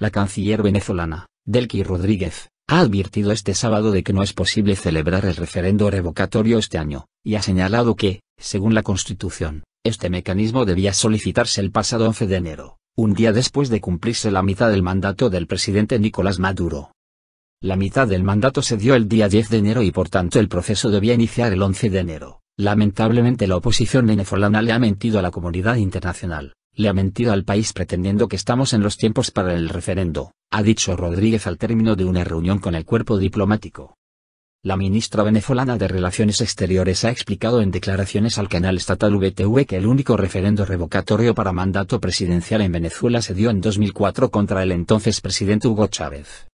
La canciller venezolana, Delqui Rodríguez, ha advertido este sábado de que no es posible celebrar el referendo revocatorio este año, y ha señalado que, según la Constitución, este mecanismo debía solicitarse el pasado 11 de enero, un día después de cumplirse la mitad del mandato del presidente Nicolás Maduro. La mitad del mandato se dio el día 10 de enero y por tanto el proceso debía iniciar el 11 de enero. Lamentablemente la oposición venezolana le ha mentido a la comunidad internacional, le ha mentido al país pretendiendo que estamos en los tiempos para el referendo, ha dicho Rodríguez al término de una reunión con el cuerpo diplomático. La ministra venezolana de Relaciones Exteriores ha explicado en declaraciones al canal estatal VTV que el único referendo revocatorio para mandato presidencial en Venezuela se dio en 2004 contra el entonces presidente Hugo Chávez.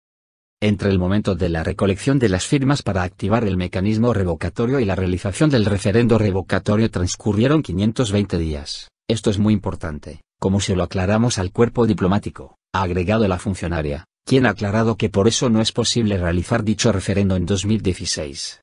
Entre el momento de la recolección de las firmas para activar el mecanismo revocatorio y la realización del referendo revocatorio transcurrieron 520 días. Esto es muy importante, como se lo aclaramos al cuerpo diplomático, ha agregado la funcionaria, quien ha aclarado que por eso no es posible realizar dicho referendo en 2016.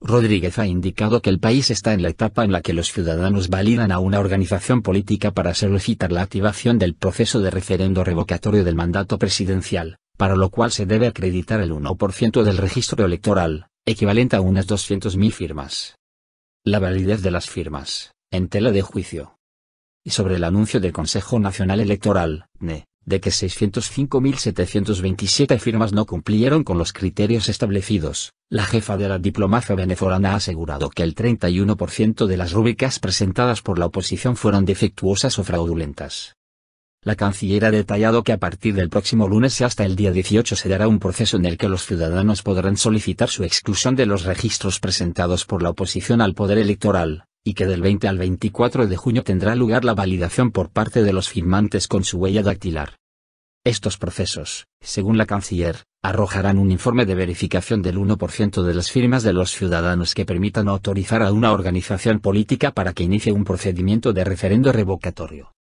Rodríguez ha indicado que el país está en la etapa en la que los ciudadanos validan a una organización política para solicitar la activación del proceso de referendo revocatorio del mandato presidencial, para lo cual se debe acreditar el 1% del registro electoral, equivalente a unas 200.000 firmas. La validez de las firmas, en tela de juicio, y sobre el anuncio del Consejo Nacional Electoral, de que 605.727 firmas no cumplieron con los criterios establecidos, la jefa de la diplomacia venezolana ha asegurado que el 31% de las rúbricas presentadas por la oposición fueron defectuosas o fraudulentas. La canciller ha detallado que a partir del próximo lunes hasta el día 18 se dará un proceso en el que los ciudadanos podrán solicitar su exclusión de los registros presentados por la oposición al poder electoral, y que del 20 al 24 de junio tendrá lugar la validación por parte de los firmantes con su huella dactilar. Estos procesos, según la canciller, arrojarán un informe de verificación del 1% de las firmas de los ciudadanos que permitan autorizar a una organización política para que inicie un procedimiento de referendo revocatorio.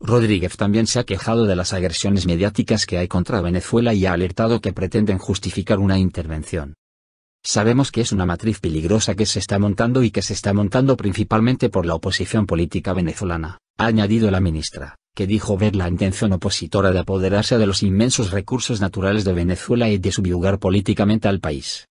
Rodríguez también se ha quejado de las agresiones mediáticas que hay contra Venezuela y ha alertado que pretenden justificar una intervención. Sabemos que es una matriz peligrosa que se está montando y que se está montando principalmente por la oposición política venezolana, ha añadido la ministra, que dijo ver la intención opositora de apoderarse de los inmensos recursos naturales de Venezuela y de subyugar políticamente al país.